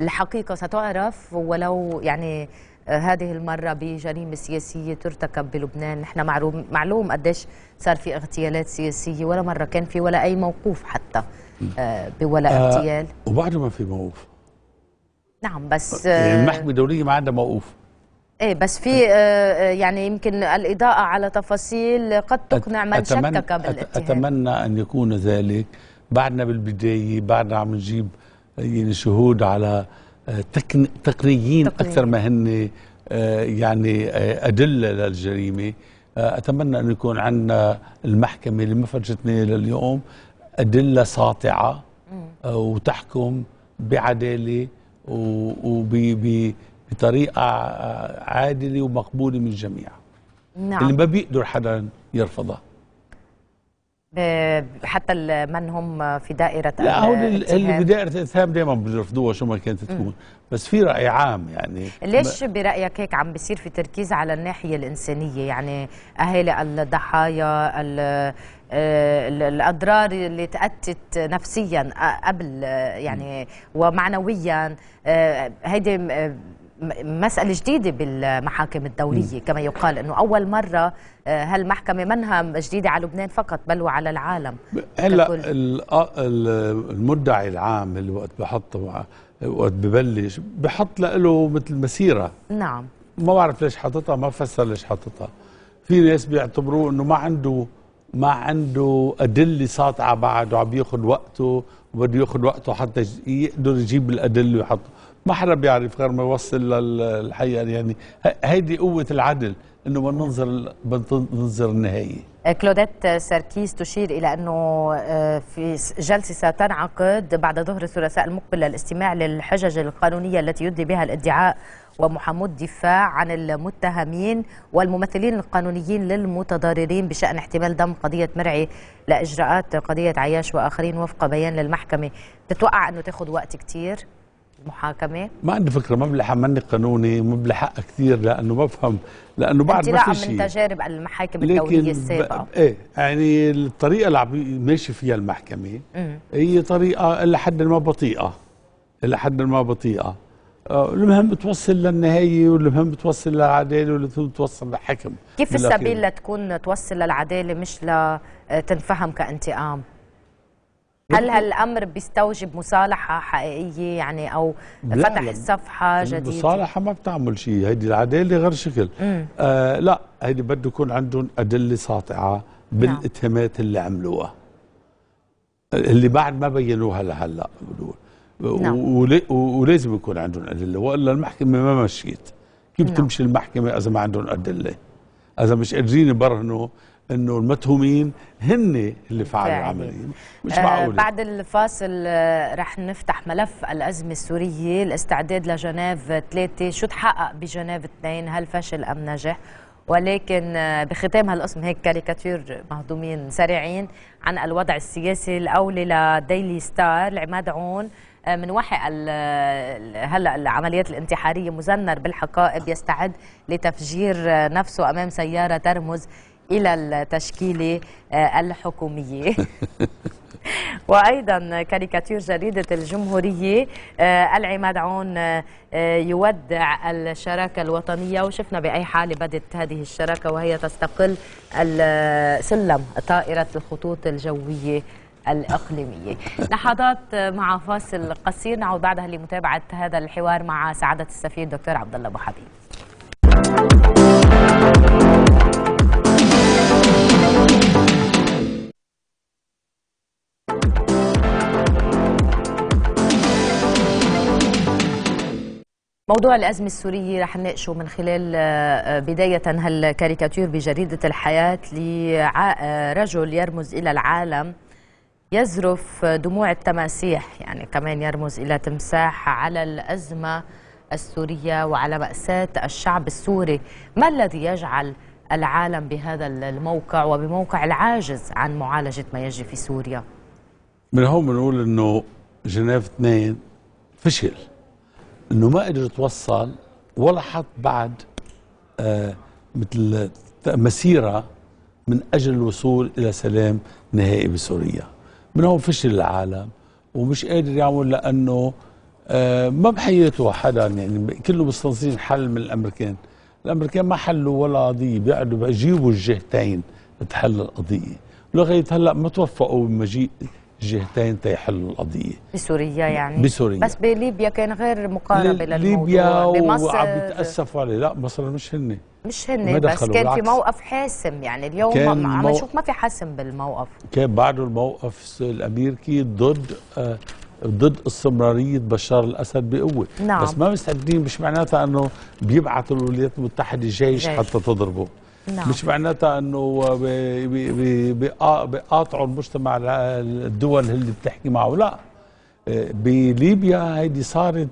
الحقيقة ستعرف ولو يعني هذه المرة بجريمة سياسية ترتكب بلبنان نحن معلوم, معلوم قديش صار في اغتيالات سياسية ولا مرة كان في ولا أي موقوف حتى آه، بولا آه، اغتيال
أه وبعده ما في موقوف
نعم بس يعني آه، المحكمة
الدولية ما عندها موقوف
ايه بس في يعني يمكن الاضاءه على تفاصيل قد تقنع من أتمنى شكك بالاتهام
اتمنى ان يكون ذلك بعدنا بالبدايه بعدنا عم نجيب يعني شهود على تقنيين تقني. اكثر ما هن آه، يعني آه، ادله للجريمه آه، اتمنى انه يكون عندنا المحكمه اللي ما فرجتني لليوم ادله ساطعه وتحكم بعداله وبطريقه عادله ومقبوله من الجميع نعم. اللي ما بيقدر حدا يرفضها
آه، حتى من هم في دائره لا هو آه، اللي في
دائره الاتهام دايما بيرفضوها شو ما كانت تكون بس في راي عام يعني ليش
برايك هيك عم بيصير في تركيز على الناحيه الانسانيه يعني اهالي الضحايا آه، الاضرار اللي تاتت نفسيا قبل يعني ومعنويا هيدي مسألة جديدة بالمحاكم الدولية كما يقال أنه أول مرة آه، هالمحكمة منها جديدة على لبنان فقط بل وعلى العالم
هلا آه، المدعي العام اللي وقت بحطه وقت ببلش بحط له مثل مسيرة نعم ما بعرف ليش حاططها ما فسر ليش حاططها في ناس بيعتبروه انه ما عنده ما عنده أدلة ساطعة بعد وعم ياخذ وقته وبده ياخذ وقته حتى يقدر يجيب الأدلة ويحطها ما حدا بيعرف غير ما يوصل للحقيقه يعني هيدي قوه العدل انه ما ننظر بننظر النهايه
كلوديت ساركيس تشير الى انه آه، في جلسه ستنعقد بعد ظهر الثلاثاء المقبل للاستماع للحجج القانونيه التي يدلي بها الادعاء ومحامو الدفاع عن المتهمين والممثلين القانونيين للمتضررين بشان احتمال ضم قضيه مرعي لاجراءات قضيه عياش واخرين وفق بيان للمحكمه تتوقع انه تاخذ وقت كثير محاكمه؟
ما عندي فكره ما بلحق مني قانوني ما بلحق كثير لانه بفهم لانه بعد ما في شيء من
تجارب المحاكم الدوليه السابقه
ب... ايه يعني الطريقه اللي ماشي فيها المحكمه هي طريقه الى حد ما بطيئه الى حد ما بطيئه آه، المهم بتوصل للنهاية والمهم بتوصل للعدالة والمهم بتوصل للحكم كيف السبيل
لتكون توصل للعدالة مش لتنفهم كانتقام؟ هل هالامر بيستوجب مصالحه حقيقيه يعني او فتح يعني صفحه جديده؟ المصالحه
ما بتعمل شيء هيدي العداله غير شكل آه لا هيدي بده يكون عندهم ادله ساطعه بالاتهامات نعم. اللي عملوها اللي بعد ما بينوها لهلا ولازم نعم. يكون عندهم ادله والا المحكمه ما مشيت كيف نعم. تمشي المحكمه اذا ما عندهم ادله اذا مش قادرين يبرهنوا انه المتهمين هن اللي فعلوا طيب. العمليه مش معقول آه بعد
الفاصل آه، رح نفتح ملف الازمه السوريه الاستعداد لجنيف 3 شو تحقق بجنيف 2 هل فشل ام نجح ولكن آه، بختام هالقسم هيك كاريكاتير مهضومين سريعين عن الوضع السياسي الاولي لديلي ستار العماد عون آه، من وحق هلا العمليات الانتحاريه مزنر بالحقائب يستعد لتفجير نفسه امام سياره ترمز إلى التشكيلة آه، الحكومية وأيضا كاريكاتير جريدة الجمهورية آه، العماد عون آه، يودع الشراكة الوطنية وشفنا بأي حال بدت هذه الشراكة وهي تستقل سلم طائرة الخطوط الجوية الإقليمية لحظات مع فاصل قصير نعود بعدها لمتابعة هذا الحوار مع سعادة السفير دكتور عبد الله أبو حبيب موضوع الأزمة السورية رح نناقشه من خلال آه، آه، بداية هالكاريكاتير بجريدة الحياة لرجل آه، يرمز إلى العالم يزرف دموع التماسيح يعني كمان يرمز إلى تمساح على الأزمة السورية وعلى مأساة الشعب السوري ما الذي يجعل العالم بهذا الموقع وبموقع العاجز عن معالجة ما يجري في سوريا
من هون بنقول أنه جنيف 2 فشل انه ما قدر يتوصل ولا حط بعد آه مثل مسيره من اجل الوصول الى سلام نهائي بسوريا من هون فشل العالم ومش قادر يعمل لانه آه ما بحياته حدا يعني كله مستنصرين حل من الامريكان الامريكان ما حلوا ولا قضيه بيقعدوا بيجيبوا الجهتين تحل القضيه لغايه هلا ما توفقوا بمجيء جهتين تيحلوا القضية
بسوريا يعني بسوريا بس بليبيا كان غير مقاربة للموضوع ليبيا وعم بيتأسفوا
عليه لا مصر مش هن
مش هن بس كان بالعكس. في موقف حاسم يعني اليوم عم نشوف ما في حسم بالموقف
كان بعده الموقف الأمريكي ضد آه ضد استمرارية بشار الأسد بقوة نعم. بس ما مستعدين مش معناتها أنه بيبعثوا الولايات المتحدة جيش, جيش. حتى تضربه نعم. مش معناتها انه بيقاطعوا المجتمع الدول اللي بتحكي معه لا بليبيا هيدي صارت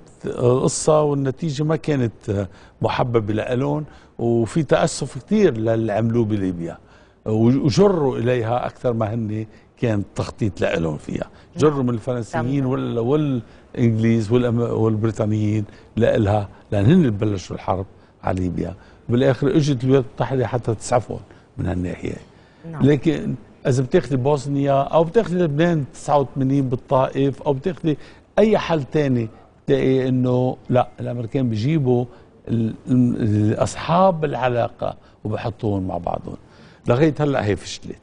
قصة والنتيجة ما كانت محببة لألون وفي تأسف كتير للي عملوه بليبيا وجروا إليها أكثر ما هن كان تخطيط لألون فيها نعم. جروا من الفرنسيين وال والإنجليز والبريطانيين لإلها لأن هن بلشوا الحرب على ليبيا بالاخر اجت الولايات المتحده حتى تسعفهم من هالناحيه نعم. لكن اذا بتاخذي بوسنيا او بتاخذي لبنان 89 بالطائف او بتاخذي اي حل ثاني بتلاقي انه لا الامريكان بيجيبوا اصحاب العلاقه وبحطوهم مع بعضهم لغايه هلا هي فشلت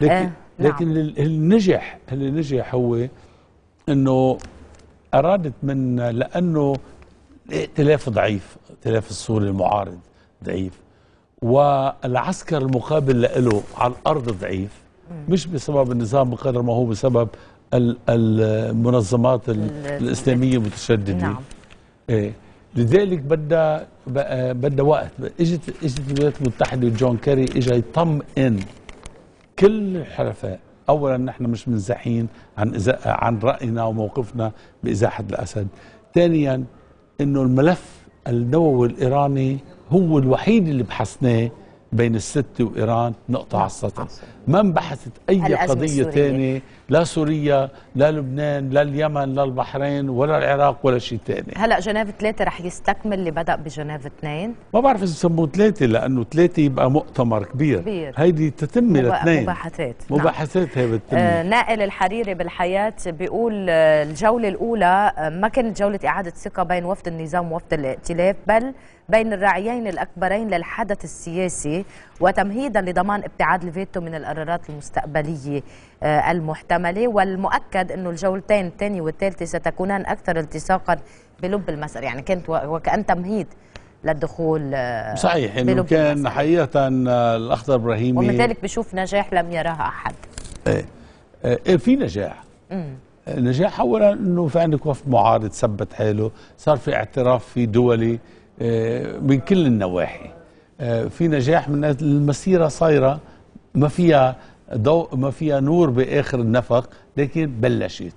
لكن آه، نعم. لكن
اللي نجح اللي نجح هو انه ارادت منا لانه الائتلاف ضعيف ائتلاف السوري المعارض ضعيف والعسكر المقابل له على الارض ضعيف مش بسبب النظام بقدر ما هو بسبب المنظمات الاسلاميه المتشدده نعم. إيه. لذلك بدها بدها وقت اجت اجت الولايات المتحده وجون كيري اجى يطمئن كل الحلفاء اولا نحن مش منزحين عن عن راينا وموقفنا بازاحه الاسد ثانيا انه الملف النووي الإيراني هو الوحيد اللي بحثناه بين الست وإيران نقطة على نعم. السطح ما انبحثت اي قضيه ثانيه لا سوريا لا لبنان لا اليمن لا البحرين ولا العراق ولا شيء ثاني
هلا جنيف ثلاثة رح يستكمل اللي بدا بجنيف اثنين
ما بعرف اذا سموه ثلاثة لانه ثلاثة يبقى مؤتمر كبير, كبير. هيدي تتم لاثنين مباحثات مباحثات نعم. هي بتتم آه
نائل الحريري بالحياة بيقول آه، الجولة الأولى آه، ما كانت جولة إعادة ثقة بين وفد النظام ووفد الائتلاف بل بين الراعيين الأكبرين للحدث السياسي وتمهيدا لضمان ابتعاد الفيتو من القرارات المستقبلية آه، المحتملة والمؤكد أنه الجولتين الثانية والثالثة ستكونان أكثر التصاقا بلب المسألة يعني كانت وكأن تمهيد للدخول آه، صحيح انه كان
المسألة. حقيقه آه، الاخضر ابراهيمي ومن ذلك
بشوف نجاح لم يراها احد
إيه. ايه, إيه في نجاح مم. نجاح اولا انه في عندك وفد معارض ثبت حاله صار في اعتراف في دولي آه، من كل النواحي آه، في نجاح من المسيره صايره ما فيها ضوء ما فيها نور باخر النفق لكن بلشت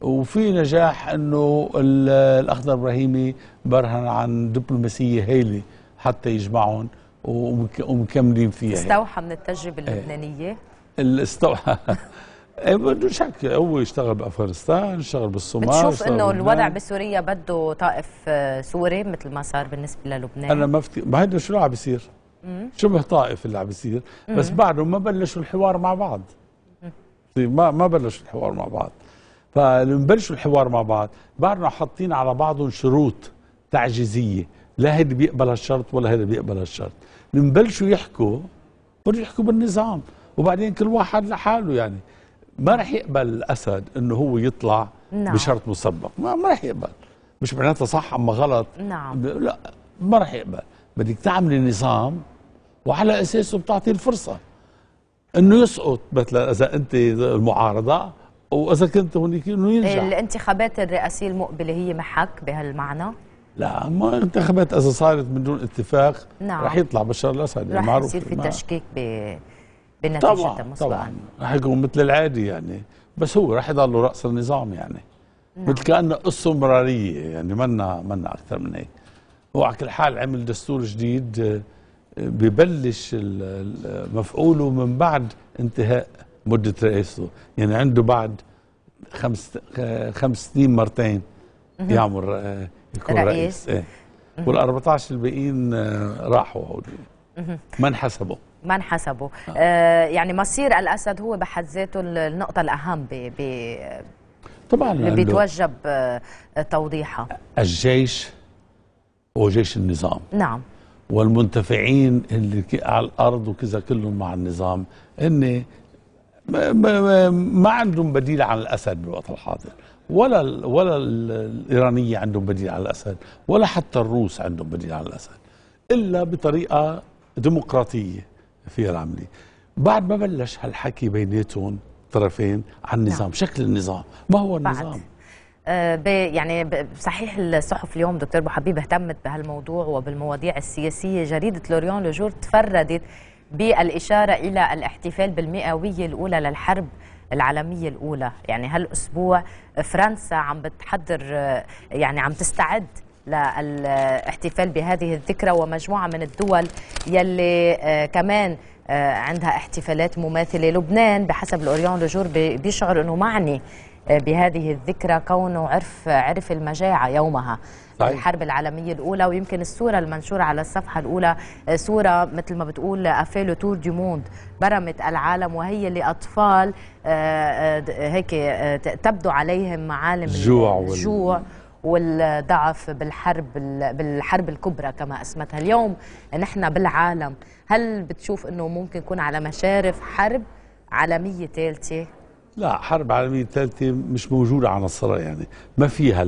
وفي نجاح انه الاخضر ابراهيمي برهن عن دبلوماسيه هائله حتى يجمعهم ومكملين فيها استوحى
من التجربه آه. اللبنانيه
استوحى إيه، بدون شك هو يشتغل بافغانستان يشتغل بالصومال بتشوف انه الوضع
بسوريا بده طائف آه، سوري مثل ما صار بالنسبه للبنان انا ما
بفتي ما هيدا شو عم بيصير شبه طائف اللي عم بيصير بس بعده ما بلشوا الحوار مع بعض ما ما بلشوا الحوار مع بعض فلما بلشوا الحوار مع بعض بعدنا حاطين على بعضهم شروط تعجيزيه لا هيدا بيقبل هالشرط ولا هيدا بيقبل هالشرط لما بلشوا يحكوا بلشوا يحكوا بالنظام وبعدين كل واحد لحاله يعني ما رح يقبل الاسد انه هو يطلع نعم. بشرط مسبق ما, ما رح يقبل مش معناتها صح اما غلط نعم لا ما رح يقبل بدك تعملي نظام وعلى اساسه بتعطيه الفرصه انه يسقط مثلا اذا انت المعارضه واذا كنت هونيك انه ينجح
الانتخابات الرئاسيه المقبله هي محك بهالمعنى؟
لا ما انتخابات اذا صارت من دون اتفاق نعم. رح يطلع بشار الاسد يعني رح يصير في تشكيك
ب بالنتيجه طبعا مسبقا طبعا
راح يكون مثل العادي يعني بس هو راح يضل راس النظام يعني نعم. مثل كانه استمراريه يعني منا منا اكثر من هيك وعلى كل حال عمل دستور جديد آه، ببلش مفعوله من بعد انتهاء مده رئاسته يعني عنده بعد خمس آه، خمس سنين مرتين يعمل آه، يكون رئيس, رئيس. ايه وال 14 الباقيين راحوا هول ما انحسبوا
ما انحسبوا آه. آه. يعني مصير الاسد هو بحد ذاته النقطه الاهم ب طبعا اللي بيتوجب آه، توضيحها
الجيش هو جيش النظام نعم والمنتفعين اللي على الارض وكذا كلهم مع النظام هن ما, ما, ما عندهم بديل عن الاسد بالوقت الحاضر ولا ولا الايرانيه عندهم بديل عن الاسد ولا حتى الروس عندهم بديل عن الاسد الا بطريقه ديمقراطيه فيها العملية بعد ما بلش هالحكي بيناتهم طرفين عن نعم. النظام نعم. شكل النظام
ما هو النظام آه، بعد. يعني صحيح الصحف اليوم دكتور ابو حبيب اهتمت بهالموضوع وبالمواضيع السياسيه جريده لوريون لوجور تفردت بالاشاره الى الاحتفال بالمئويه الاولى للحرب العالميه الاولى يعني هالاسبوع فرنسا عم بتحضر آه، يعني عم تستعد للاحتفال بهذه الذكرى ومجموعة من الدول يلي آه، كمان آه، عندها احتفالات مماثلة لبنان بحسب الأوريون لجور بيشعر أنه معني آه، بهذه الذكرى كونه عرف عرف المجاعة يومها صحيح. الحرب العالمية الأولى ويمكن الصورة المنشورة على الصفحة الأولى صورة مثل ما بتقول أفيلو تور دي موند برمت العالم وهي لأطفال هيك تبدو عليهم معالم الجوع الجوع وال... والضعف بالحرب بالحرب الكبرى كما اسمتها اليوم نحن بالعالم هل بتشوف انه ممكن يكون على مشارف حرب عالميه ثالثه
لا حرب عالميه ثالثه مش موجوده على الصرا يعني ما فيها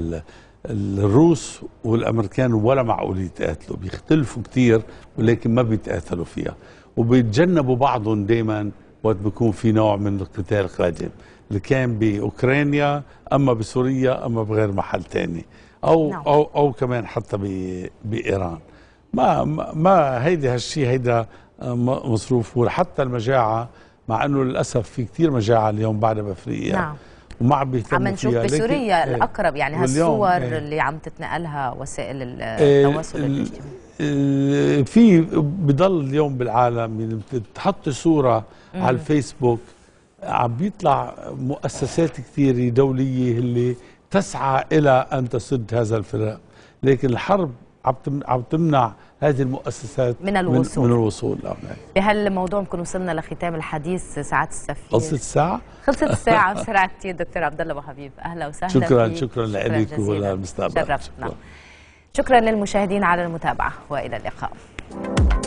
الروس والامريكان ولا معقول يتقاتلوا بيختلفوا كثير ولكن ما بيتقاتلوا فيها وبيتجنبوا بعضهم دائما وقت بيكون في نوع من القتال قادم اللي كان باوكرانيا اما بسوريا اما بغير محل ثاني او نعم. او او كمان حتى بايران ما ما هيدي هالشيء هيدا آه، مصروف وحتى المجاعه مع انه للاسف في كثير مجاعه اليوم بعد بافريقيا نعم. وما عم بيهتموا عم نشوف بسوريا إيه. الاقرب يعني هالصور ايه اللي
عم تتنقلها وسائل إيه، التواصل ايه
الاجتماعي في بضل اليوم بالعالم يعني بتحط صوره على الفيسبوك عم بيطلع مؤسسات كثيره دوليه اللي تسعى الى ان تسد هذا الفراغ لكن الحرب عم تمنع هذه المؤسسات من الوصول من, الوصول نعم.
بهالموضوع بنكون وصلنا لختام الحديث ساعات السفير خلصت الساعة؟ خلصت الساعة بسرعة كثير دكتور عبد الله ابو حبيب اهلا وسهلا شكرا فيك. شكرا لك وللمستقبل شرفتنا شكرا للمشاهدين على المتابعة والى اللقاء